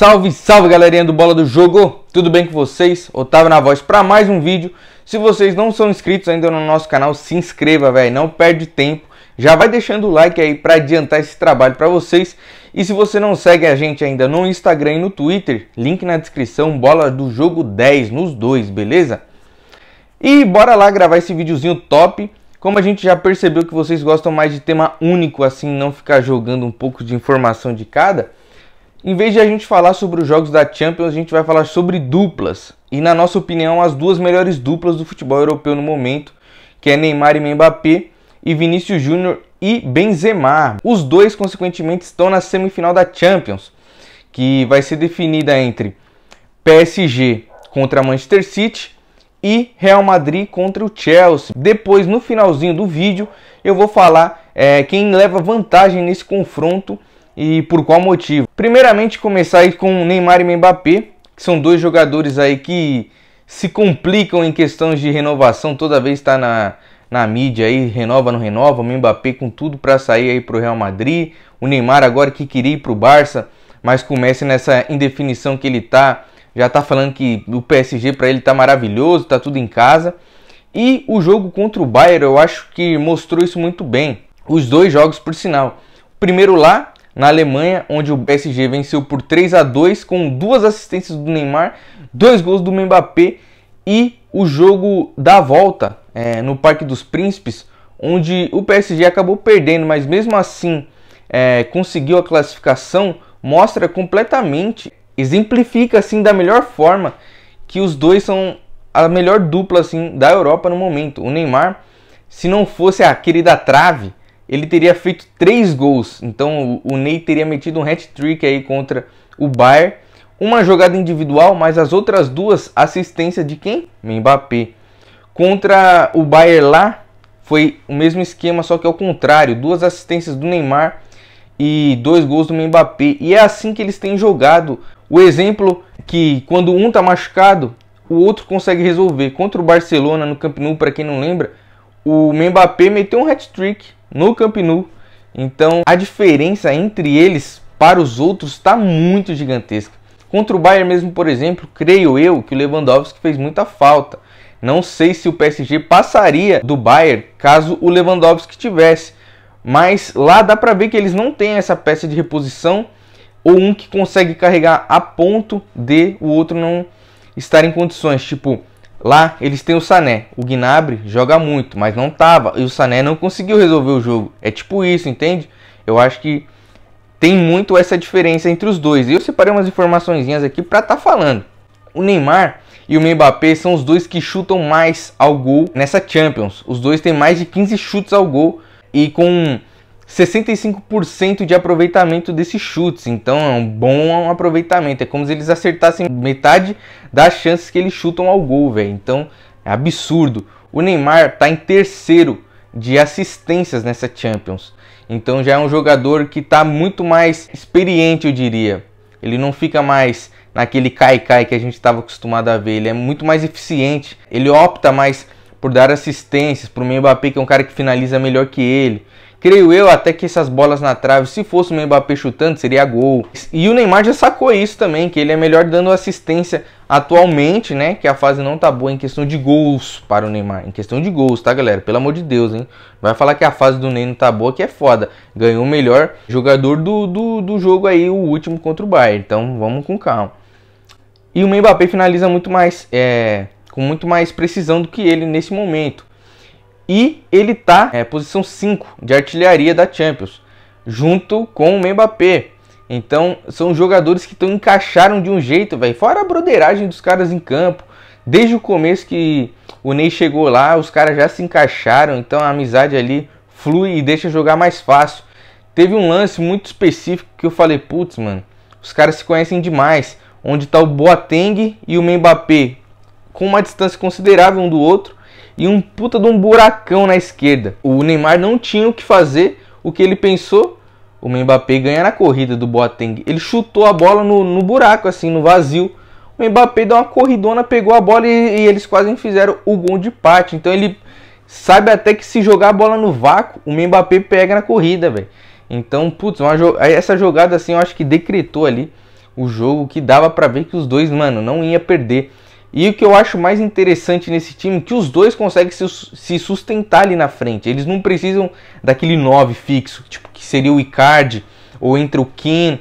Salve, salve galerinha do Bola do Jogo! Tudo bem com vocês? Otávio na voz para mais um vídeo. Se vocês não são inscritos ainda no nosso canal, se inscreva, velho, não perde tempo. Já vai deixando o like aí para adiantar esse trabalho para vocês. E se você não segue a gente ainda no Instagram e no Twitter, link na descrição, Bola do Jogo 10 nos dois, beleza? E bora lá gravar esse videozinho top. Como a gente já percebeu que vocês gostam mais de tema único, assim, não ficar jogando um pouco de informação de cada, em vez de a gente falar sobre os jogos da Champions, a gente vai falar sobre duplas. E na nossa opinião, as duas melhores duplas do futebol europeu no momento, que é Neymar e Mbappé e Vinícius Júnior e Benzema. Os dois consequentemente estão na semifinal da Champions, que vai ser definida entre PSG contra Manchester City e Real Madrid contra o Chelsea. Depois, no finalzinho do vídeo, eu vou falar é, quem leva vantagem nesse confronto e por qual motivo. Primeiramente, começar aí com Neymar e Mbappé, que são dois jogadores aí que se complicam em questões de renovação, toda vez está na, na mídia aí, renova, não renova, o Mbappé com tudo para sair aí para o Real Madrid, o Neymar agora que queria ir para o Barça, mas comece nessa indefinição que ele está já está falando que o PSG para ele está maravilhoso, está tudo em casa. E o jogo contra o Bayern, eu acho que mostrou isso muito bem. Os dois jogos, por sinal. primeiro lá, na Alemanha, onde o PSG venceu por 3 a 2 com duas assistências do Neymar, dois gols do Mbappé e o jogo da volta é, no Parque dos Príncipes, onde o PSG acabou perdendo, mas mesmo assim é, conseguiu a classificação, mostra completamente, exemplifica assim da melhor forma que os dois são a melhor dupla assim da Europa no momento. O Neymar, se não fosse a querida trave, ele teria feito três gols. Então o Ney teria metido um hat-trick aí contra o Bayern. Uma jogada individual, mas as outras duas assistência de quem? Mbappé. Contra o Bayern lá foi o mesmo esquema, só que ao contrário, duas assistências do Neymar e dois gols do Mbappé. E é assim que eles têm jogado. O exemplo que quando um tá machucado, o outro consegue resolver. Contra o Barcelona no Camp Nou, para quem não lembra, o Mbappé meteu um hat-trick no Camp Nou. Então a diferença entre eles para os outros está muito gigantesca. Contra o Bayern mesmo, por exemplo, creio eu que o Lewandowski fez muita falta. Não sei se o PSG passaria do Bayern caso o Lewandowski tivesse, mas lá dá para ver que eles não têm essa peça de reposição ou um que consegue carregar a ponto de o outro não estar em condições. Tipo, Lá eles têm o Sané. O Gnabry joga muito, mas não tava. E o Sané não conseguiu resolver o jogo. É tipo isso, entende? Eu acho que tem muito essa diferença entre os dois. Eu separei umas informações aqui para estar tá falando. O Neymar e o Mbappé são os dois que chutam mais ao gol nessa Champions. Os dois têm mais de 15 chutes ao gol e com 65% de aproveitamento desses chutes, então é um bom aproveitamento. É como se eles acertassem metade das chances que eles chutam ao gol, velho. Então é absurdo. O Neymar tá em terceiro de assistências nessa Champions. Então já é um jogador que tá muito mais experiente, eu diria. Ele não fica mais naquele cai-cai que a gente estava acostumado a ver. Ele é muito mais eficiente. Ele opta mais por dar assistências para o Mbappé, que é um cara que finaliza melhor que ele. Creio eu até que essas bolas na trave, se fosse o Mbappé chutando, seria gol. E o Neymar já sacou isso também, que ele é melhor dando assistência atualmente, né? Que a fase não tá boa em questão de gols para o Neymar. Em questão de gols, tá, galera? Pelo amor de Deus, hein? Vai falar que a fase do Ney não tá boa, que é foda. Ganhou o melhor jogador do, do, do jogo aí, o último contra o Bayern. Então vamos com calma. E o Mbappé finaliza muito mais, é, com muito mais precisão do que ele nesse momento. E ele tá é, posição 5 de artilharia da Champions, junto com o Mbappé. Então, são jogadores que estão encaixaram de um jeito, velho. Fora a broderagem dos caras em campo. Desde o começo que o Ney chegou lá, os caras já se encaixaram. Então, a amizade ali flui e deixa jogar mais fácil. Teve um lance muito específico que eu falei, putz, mano, os caras se conhecem demais. Onde está o Boateng e o Mbappé com uma distância considerável um do outro e um puta de um buracão na esquerda. O Neymar não tinha o que fazer, o que ele pensou, o Mbappé ganha na corrida do Boateng. Ele chutou a bola no, no buraco, assim, no vazio. O Mbappé deu uma corridona, pegou a bola e, e eles quase fizeram o gol de empate. Então ele sabe até que se jogar a bola no vácuo, o Mbappé pega na corrida, velho. Então, putz, jo essa jogada assim, eu acho que decretou ali o jogo que dava para ver que os dois, mano, não ia perder. E o que eu acho mais interessante nesse time que os dois conseguem se sustentar ali na frente. Eles não precisam daquele 9 fixo, tipo que seria o Icardi ou entre o Kim,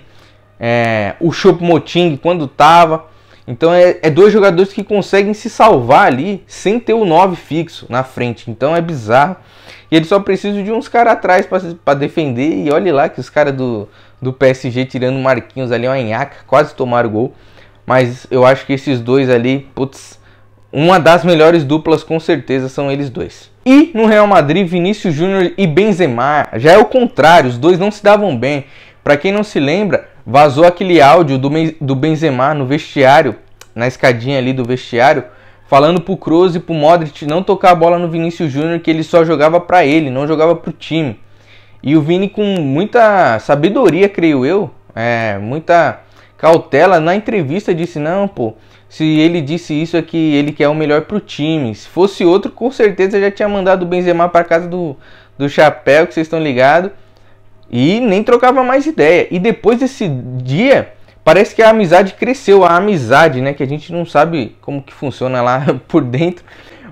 é, o Choupo-Moting quando tava. Então é, é, dois jogadores que conseguem se salvar ali sem ter o 9 fixo na frente. Então é bizarro. E eles só precisam de uns caras atrás para defender. E olhe lá que os caras do, do PSG tirando o Marquinhos ali, é uma nhaca, quase tomaram o gol mas eu acho que esses dois ali, putz, uma das melhores duplas com certeza são eles dois. E no Real Madrid, Vinícius Júnior e Benzema, já é o contrário, os dois não se davam bem. Para quem não se lembra, vazou aquele áudio do, do Benzema no vestiário, na escadinha ali do vestiário, falando pro Kroos e pro Modric não tocar a bola no Vinícius Júnior, que ele só jogava para ele, não jogava pro time. E o Vini com muita sabedoria, creio eu, é, muita cautela, na entrevista disse: não, pô, se ele disse isso é que ele quer o melhor pro time. Se fosse outro, com certeza já tinha mandado o Benzema para casa do, do chapéu, que vocês estão ligados. E nem trocava mais ideia. E depois desse dia, parece que a amizade cresceu. A amizade, né? Que a gente não sabe como que funciona lá por dentro.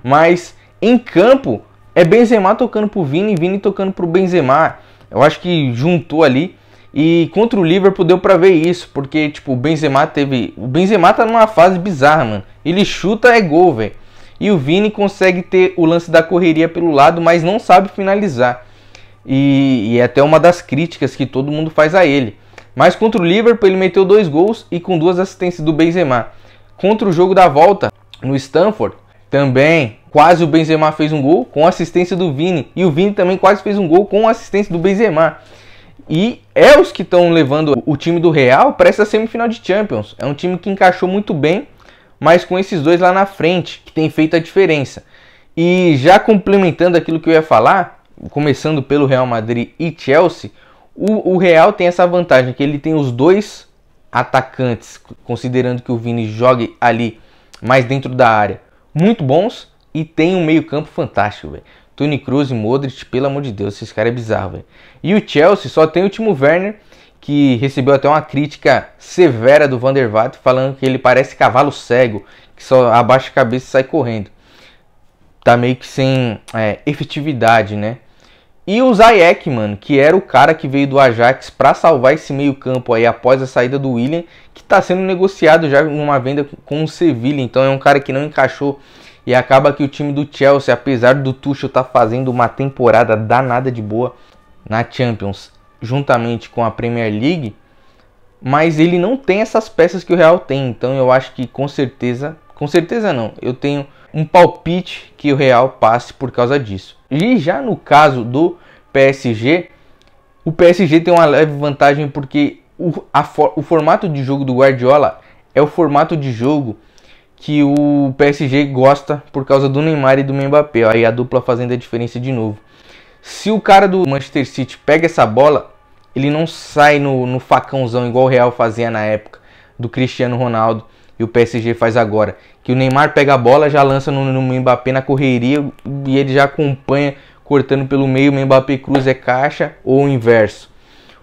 Mas em campo, é Benzema tocando pro Vini, Vini tocando pro Benzema. Eu acho que juntou ali e contra o Liverpool deu para ver isso, porque tipo, o Benzema teve, o Benzema tá numa fase bizarra, mano. Ele chuta é gol, velho. E o Vini consegue ter o lance da correria pelo lado, mas não sabe finalizar. E, e é até uma das críticas que todo mundo faz a ele. Mas contra o Liverpool ele meteu dois gols e com duas assistências do Benzema. Contra o jogo da volta no Stanford, também quase o Benzema fez um gol com assistência do Vini e o Vini também quase fez um gol com assistência do Benzema e é os que estão levando o time do Real para essa semifinal de Champions. É um time que encaixou muito bem, mas com esses dois lá na frente, que tem feito a diferença. E já complementando aquilo que eu ia falar, começando pelo Real Madrid e Chelsea, o, o Real tem essa vantagem que ele tem os dois atacantes, considerando que o Vini jogue ali mais dentro da área, muito bons e tem um meio-campo fantástico, velho. Toni Kroos e Modric, pelo amor de Deus, esses caras é bizarro, velho. E o Chelsea só tem o Timo Werner, que recebeu até uma crítica severa do Van der Vaart, falando que ele parece cavalo cego, que só abaixa a cabeça e sai correndo. Tá meio que sem é, efetividade, né? E o Zayek, mano, que era o cara que veio do Ajax para salvar esse meio-campo aí após a saída do William, que tá sendo negociado já numa venda com o Sevilla, então é um cara que não encaixou e acaba que o time do Chelsea, apesar do Tuchel estar tá fazendo uma temporada danada de boa na Champions, juntamente com a Premier League, mas ele não tem essas peças que o Real tem. Então eu acho que com certeza, com certeza não, eu tenho um palpite que o Real passe por causa disso. E já no caso do PSG, o PSG tem uma leve vantagem porque o, o formato de jogo do Guardiola é o formato de jogo que o PSG gosta por causa do Neymar e do Mbappé. Aí a dupla fazendo a diferença de novo. Se o cara do Manchester City pega essa bola, ele não sai no, no facãozão igual o Real fazia na época do Cristiano Ronaldo e o PSG faz agora. Que o Neymar pega a bola, já lança no, no Mbappé na correria e ele já acompanha cortando pelo meio, o Mbappé cruza é caixa ou o inverso.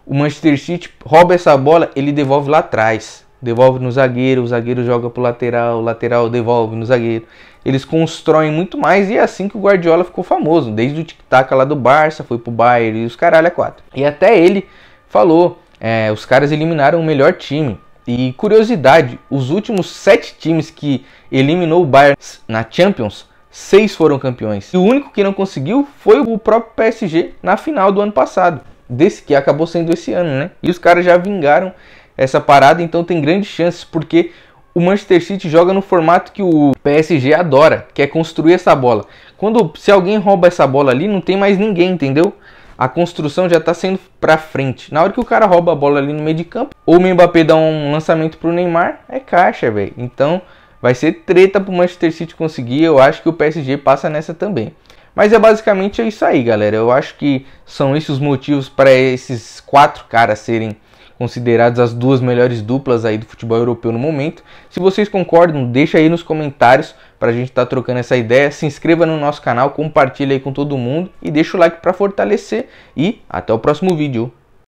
O Manchester City rouba essa bola, ele devolve lá atrás devolve no zagueiro, o zagueiro joga pro lateral, o lateral devolve no zagueiro. Eles constroem muito mais e é assim que o Guardiola ficou famoso, desde o tic-tac lá do Barça, foi pro Bayern e os caralho a é quatro. E até ele falou, é, os caras eliminaram o melhor time. E curiosidade, os últimos sete times que eliminou o Bayern na Champions, seis foram campeões. E o único que não conseguiu foi o próprio PSG na final do ano passado, desse que acabou sendo esse ano, né? E os caras já vingaram essa parada, então tem grandes chances, porque o Manchester City joga no formato que o PSG adora, que é construir essa bola. Quando se alguém rouba essa bola ali, não tem mais ninguém, entendeu? A construção já está sendo para frente. Na hora que o cara rouba a bola ali no meio de campo, ou o Mbappé dá um lançamento pro Neymar, é caixa, velho. Então, vai ser treta pro Manchester City conseguir. Eu acho que o PSG passa nessa também. Mas é basicamente isso aí, galera. Eu acho que são esses os motivos para esses quatro caras serem consideradas as duas melhores duplas aí do futebol europeu no momento. Se vocês concordam, deixa aí nos comentários para a gente estar tá trocando essa ideia. Se inscreva no nosso canal, compartilha aí com todo mundo e deixa o like para fortalecer. E até o próximo vídeo.